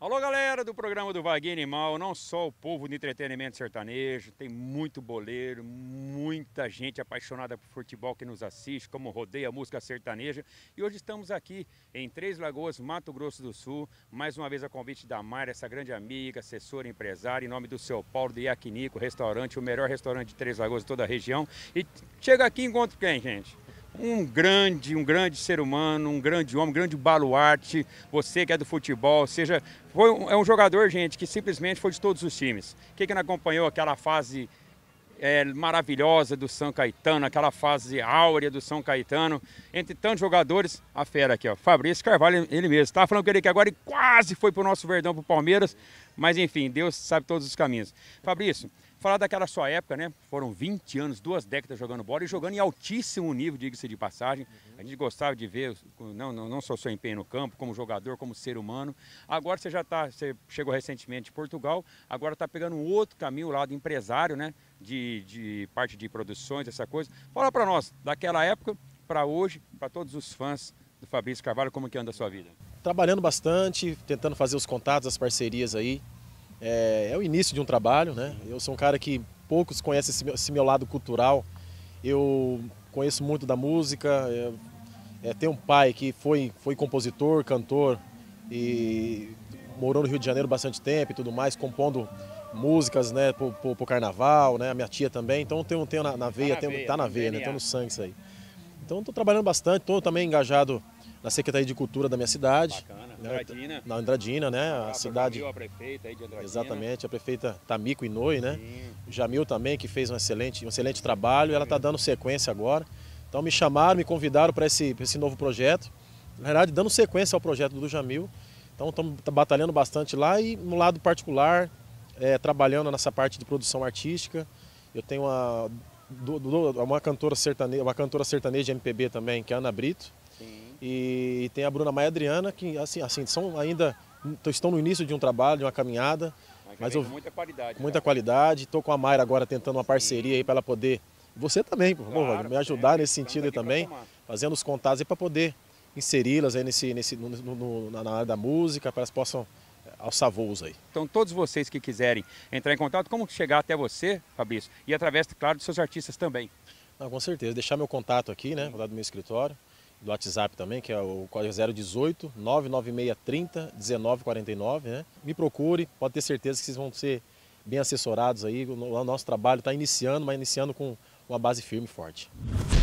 Alô, galera do programa do Vaguinho Animal, não só o povo de entretenimento sertanejo, tem muito boleiro, muita gente apaixonada por futebol que nos assiste, como rodeia a música sertaneja. E hoje estamos aqui em Três Lagoas, Mato Grosso do Sul, mais uma vez a convite da Mara, essa grande amiga, assessora, empresária, em nome do seu Paulo de Iaquinico, restaurante, o melhor restaurante de Três Lagoas de toda a região. E chega aqui e encontra quem, gente? um grande, um grande ser humano, um grande homem, um grande baluarte. Você que é do futebol, seja, foi um, é um jogador, gente, que simplesmente foi de todos os times. Quem que não acompanhou aquela fase é, maravilhosa do São Caetano, aquela fase áurea do São Caetano, entre tantos jogadores, a fera aqui, ó, Fabrício Carvalho, ele mesmo. Estava falando que ele que agora quase foi para o nosso Verdão, para o Palmeiras, mas enfim, Deus sabe todos os caminhos. Fabrício, falar daquela sua época, né? Foram 20 anos, duas décadas jogando bola e jogando em altíssimo nível, diga-se de passagem. A gente gostava de ver, não, não, não só o seu empenho no campo, como jogador, como ser humano. Agora você já está, você chegou recentemente de Portugal, agora está pegando um outro caminho, o lado empresário, né? de, de parte de produções, essa coisa. Fala para nós, daquela época para hoje, para todos os fãs do Fabrício Carvalho, como que anda a sua vida? Trabalhando bastante, tentando fazer os contatos, as parcerias aí. É, é o início de um trabalho, né? Eu sou um cara que poucos conhecem esse, esse meu lado cultural. Eu conheço muito da música. É, é, tenho um pai que foi, foi compositor, cantor e morou no Rio de Janeiro bastante tempo e tudo mais, compondo músicas, né, pro, pro, pro, carnaval, né, a minha tia também, então tenho, tenho na, na tá veia, tá na tenho, veia, tá na veia, né, no sangue isso aí. Então estou trabalhando bastante, estou também engajado na Secretaria de Cultura da minha cidade. Bacana, né, Andradina. na Andradina, né, a, a cidade... Jamil, a prefeita aí de Andradina. Exatamente, a prefeita Tamico Inoi, né, Sim. Jamil também, que fez um excelente, um excelente trabalho, tá Sim. ela está dando sequência agora. Então me chamaram, me convidaram para esse, esse novo projeto, na verdade dando sequência ao projeto do Jamil. Então estamos batalhando bastante lá e no lado particular, é, trabalhando nessa parte de produção artística. Eu tenho uma, uma, cantora sertaneja, uma cantora sertaneja MPB também, que é a Ana Brito. Sim. E, tem a Bruna Maia Adriana, que assim, assim, são ainda estão no início de um trabalho, de uma caminhada. Mas, eu, com muita qualidade. Né? Muita cara. qualidade. Estou com a Mayra agora tentando uma parceria aí para ela poder. Você também, por favor, claro, me é, ajudar é, nesse sentido aí também, fazendo os contatos aí para poder inseri-las aí nesse, nesse, no, no, na área da música, para elas possam aos savous aí. Então todos vocês que quiserem entrar em contato, como chegar até você, Fabrício? E através, claro, dos seus artistas também. Não, com certeza, deixar meu contato aqui, né, dar do meu escritório, do WhatsApp também, que é o código 018 996 30 1949, né? Me procure, pode ter certeza que vocês vão ser bem assessorados aí. O nosso trabalho está iniciando, mas iniciando com uma base firme e forte.